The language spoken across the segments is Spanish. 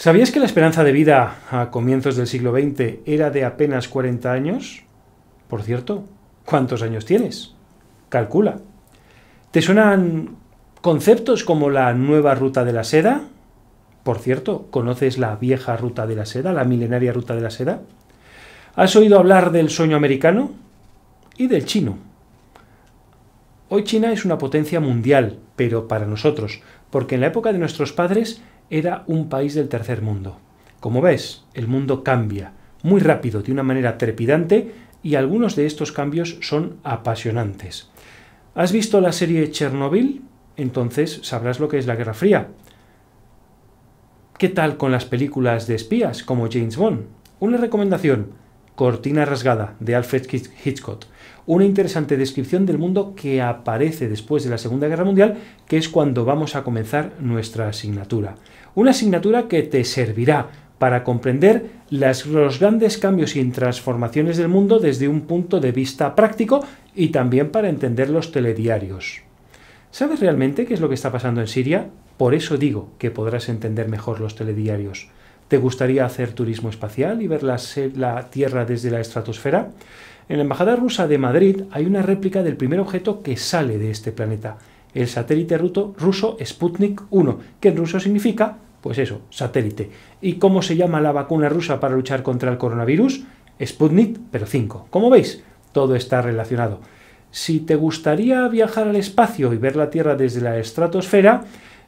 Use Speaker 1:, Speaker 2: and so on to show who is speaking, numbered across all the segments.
Speaker 1: ¿Sabías que la esperanza de vida a comienzos del siglo XX era de apenas 40 años? Por cierto, ¿cuántos años tienes? Calcula. ¿Te suenan conceptos como la nueva ruta de la seda? Por cierto, ¿conoces la vieja ruta de la seda, la milenaria ruta de la seda? ¿Has oído hablar del sueño americano? Y del chino. Hoy China es una potencia mundial, pero para nosotros, porque en la época de nuestros padres era un país del tercer mundo. Como ves, el mundo cambia muy rápido, de una manera trepidante, y algunos de estos cambios son apasionantes. ¿Has visto la serie Chernobyl? Entonces sabrás lo que es la Guerra Fría. ¿Qué tal con las películas de espías como James Bond? Una recomendación, Cortina Rasgada, de Alfred Hitchcock. Una interesante descripción del mundo que aparece después de la Segunda Guerra Mundial, que es cuando vamos a comenzar nuestra asignatura. Una asignatura que te servirá para comprender los grandes cambios y transformaciones del mundo desde un punto de vista práctico y también para entender los telediarios. ¿Sabes realmente qué es lo que está pasando en Siria? Por eso digo que podrás entender mejor los telediarios. ¿Te gustaría hacer turismo espacial y ver la, Tierra desde la estratosfera? En la Embajada Rusa de Madrid hay una réplica del primer objeto que sale de este planeta, el satélite ruso Sputnik 1, que en ruso significa, pues eso, satélite. ¿Y cómo se llama la vacuna rusa para luchar contra el coronavirus? Sputnik, pero 5. Como veis, todo está relacionado. Si te gustaría viajar al espacio y ver la Tierra desde la estratosfera,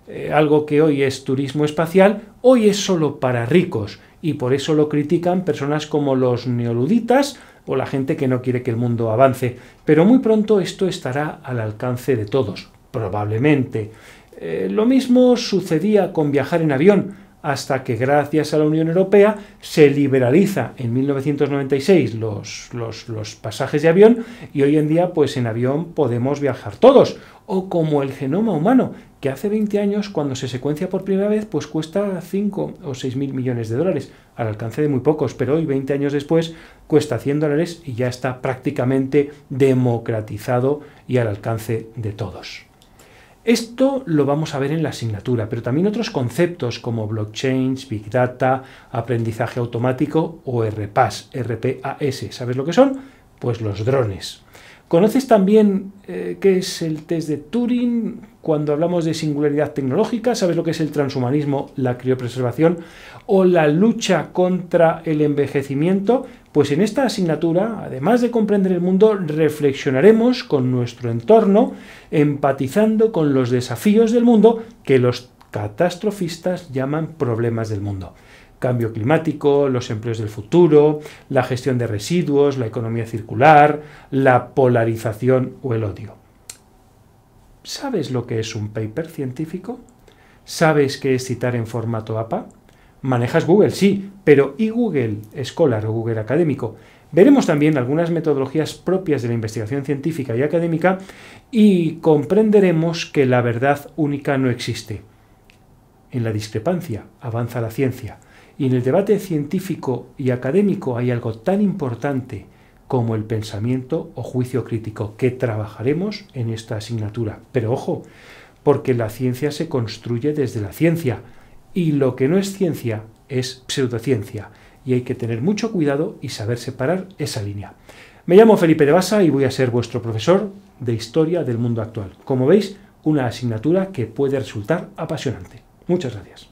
Speaker 1: eh, algo que hoy es turismo espacial, hoy es solo para ricos y por eso lo critican personas como los neoluditas o la gente que no quiere que el mundo avance. Pero muy pronto esto estará al alcance de todos, probablemente. Eh, lo mismo sucedía con viajar en avión hasta que gracias a la Unión Europea se liberaliza en 1996 los, pasajes de avión y hoy en día pues en avión podemos viajar todos. O como el genoma humano, que hace 20 años cuando se secuencia por primera vez pues cuesta 5 o 6 mil millones de dólares, al alcance de muy pocos, pero hoy 20 años después cuesta 100 dólares y ya está prácticamente democratizado y al alcance de todos. Esto lo vamos a ver en la asignatura, pero también otros conceptos como blockchain, big data, aprendizaje automático o RPAS, RPAS. ¿Sabes lo que son? Pues los drones. ¿Conoces también eh, qué es el test de Turing cuando hablamos de singularidad tecnológica? ¿Sabes lo que es el transhumanismo, la criopreservación o la lucha contra el envejecimiento? Pues en esta asignatura, además de comprender el mundo, reflexionaremos con nuestro entorno, empatizando con los desafíos del mundo que los catastrofistas llaman problemas del mundo cambio climático, los empleos del futuro, la gestión de residuos, la economía circular, la polarización o el odio. ¿Sabes lo que es un paper científico? ¿Sabes qué es citar en formato APA? Manejas Google, sí, pero ¿y Google Scholar o Google Académico? Veremos también algunas metodologías propias de la investigación científica y académica y comprenderemos que la verdad única no existe. En la discrepancia avanza la ciencia. Y en el debate científico y académico hay algo tan importante como el pensamiento o juicio crítico, que trabajaremos en esta asignatura. Pero ojo, porque la ciencia se construye desde la ciencia, y lo que no es ciencia es pseudociencia, y hay que tener mucho cuidado y saber separar esa línea. Me llamo Felipe de Basa y voy a ser vuestro profesor de Historia del Mundo Actual. Como veis, una asignatura que puede resultar apasionante. Muchas gracias.